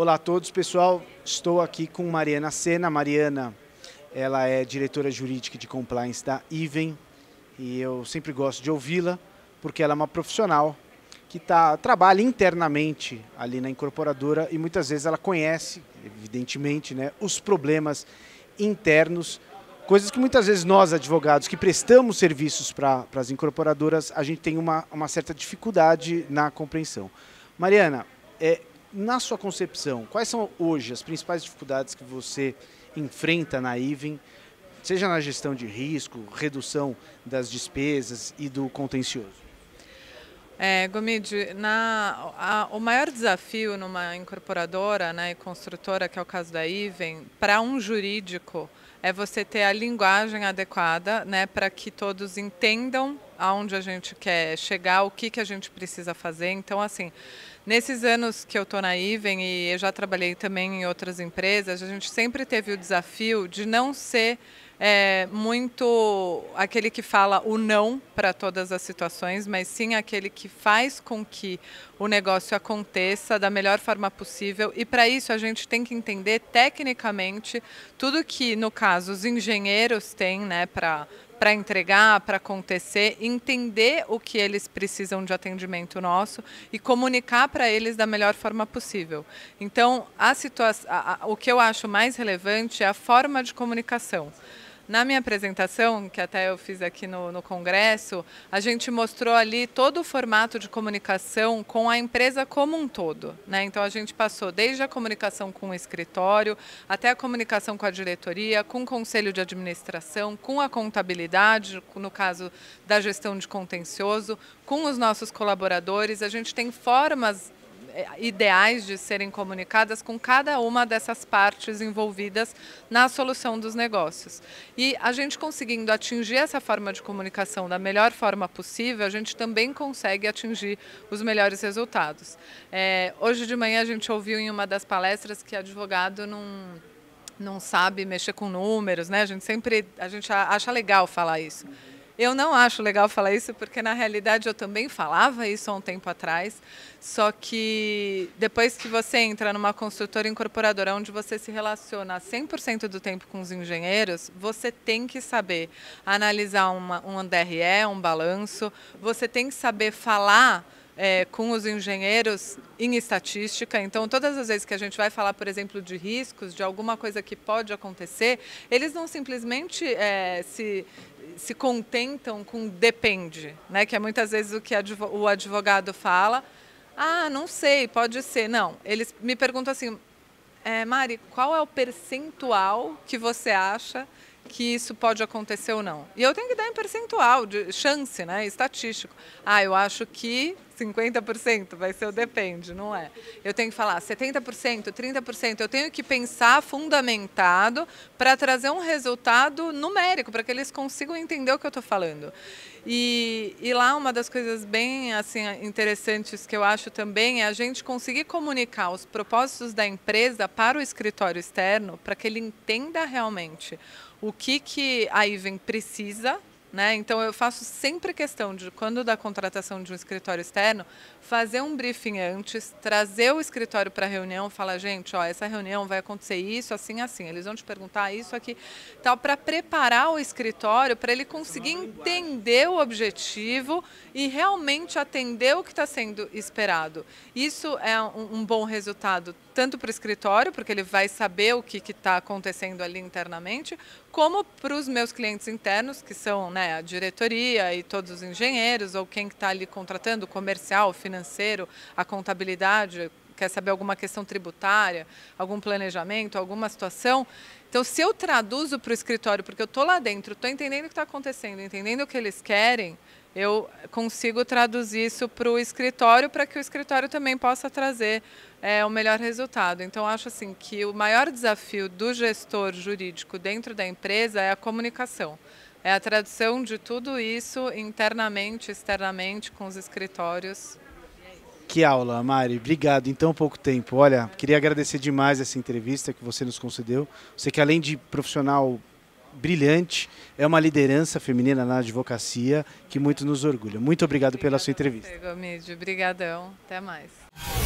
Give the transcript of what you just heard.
Olá a todos, pessoal. Estou aqui com Mariana Sena. Mariana, ela é diretora jurídica de compliance da IVEN e eu sempre gosto de ouvi-la porque ela é uma profissional que tá, trabalha internamente ali na incorporadora e muitas vezes ela conhece, evidentemente, né, os problemas internos, coisas que muitas vezes nós, advogados, que prestamos serviços para as incorporadoras, a gente tem uma, uma certa dificuldade na compreensão. Mariana, é, na sua concepção, quais são hoje as principais dificuldades que você enfrenta na IVEN, seja na gestão de risco, redução das despesas e do contencioso? É, Gomide, na, a, o maior desafio numa incorporadora né, e construtora, que é o caso da IVEN, para um jurídico, é você ter a linguagem adequada né, para que todos entendam aonde a gente quer chegar, o que, que a gente precisa fazer. Então, assim, Nesses anos que eu estou na Iven e eu já trabalhei também em outras empresas, a gente sempre teve o desafio de não ser é, muito aquele que fala o não para todas as situações, mas sim aquele que faz com que o negócio aconteça da melhor forma possível. E para isso a gente tem que entender tecnicamente tudo que, no caso, os engenheiros têm né, para para entregar, para acontecer, entender o que eles precisam de atendimento nosso e comunicar para eles da melhor forma possível. Então, a situação, o que eu acho mais relevante é a forma de comunicação. Na minha apresentação, que até eu fiz aqui no, no Congresso, a gente mostrou ali todo o formato de comunicação com a empresa como um todo. Né? Então, a gente passou desde a comunicação com o escritório, até a comunicação com a diretoria, com o conselho de administração, com a contabilidade, no caso da gestão de contencioso, com os nossos colaboradores. A gente tem formas é, ideais de serem comunicadas com cada uma dessas partes envolvidas na solução dos negócios. E a gente conseguindo atingir essa forma de comunicação da melhor forma possível, a gente também consegue atingir os melhores resultados. É, hoje de manhã a gente ouviu em uma das palestras que advogado não não sabe mexer com números, né? A gente sempre a gente acha legal falar isso. Eu não acho legal falar isso, porque na realidade eu também falava isso há um tempo atrás, só que depois que você entra numa construtora incorporadora onde você se relaciona 100% do tempo com os engenheiros, você tem que saber analisar uma, um DRE, um balanço, você tem que saber falar é, com os engenheiros em estatística. Então, todas as vezes que a gente vai falar, por exemplo, de riscos, de alguma coisa que pode acontecer, eles não simplesmente é, se, se contentam com depende, né? que é muitas vezes o que o advogado fala. Ah, não sei, pode ser. Não, eles me perguntam assim, é, Mari, qual é o percentual que você acha que isso pode acontecer ou não? E eu tenho que dar em percentual, de chance, né, estatístico. Ah, eu acho que 50%, vai ser o depende, não é? Eu tenho que falar 70%, 30%, eu tenho que pensar fundamentado para trazer um resultado numérico, para que eles consigam entender o que eu estou falando. E, e, lá uma das coisas bem assim interessantes que eu acho também é a gente conseguir comunicar os propósitos da empresa para o escritório externo, para que ele entenda realmente o que, que a IVEN precisa né? Então, eu faço sempre questão de, quando da contratação de um escritório externo, fazer um briefing antes, trazer o escritório para a reunião, falar, gente, ó, essa reunião vai acontecer isso, assim, assim. Eles vão te perguntar isso, aqui, tal, para preparar o escritório, para ele conseguir entender o objetivo e realmente atender o que está sendo esperado. Isso é um, um bom resultado, tanto para o escritório, porque ele vai saber o que está acontecendo ali internamente, como para os meus clientes internos, que são, né, né, a diretoria e todos os engenheiros, ou quem está ali contratando, comercial, financeiro, a contabilidade, quer saber alguma questão tributária, algum planejamento, alguma situação. Então, se eu traduzo para o escritório, porque eu estou lá dentro, estou entendendo o que está acontecendo, entendendo o que eles querem, eu consigo traduzir isso para o escritório para que o escritório também possa trazer é, o melhor resultado. Então, acho assim que o maior desafio do gestor jurídico dentro da empresa é a comunicação. É a tradução de tudo isso internamente, externamente, com os escritórios. Que aula, Mari. Obrigado em tão pouco tempo. Olha, queria agradecer demais essa entrevista que você nos concedeu. Você que além de profissional brilhante, é uma liderança feminina na advocacia que muito nos orgulha. Muito obrigado Obrigada pela sua entrevista. Obrigado, Obrigadão. Até mais.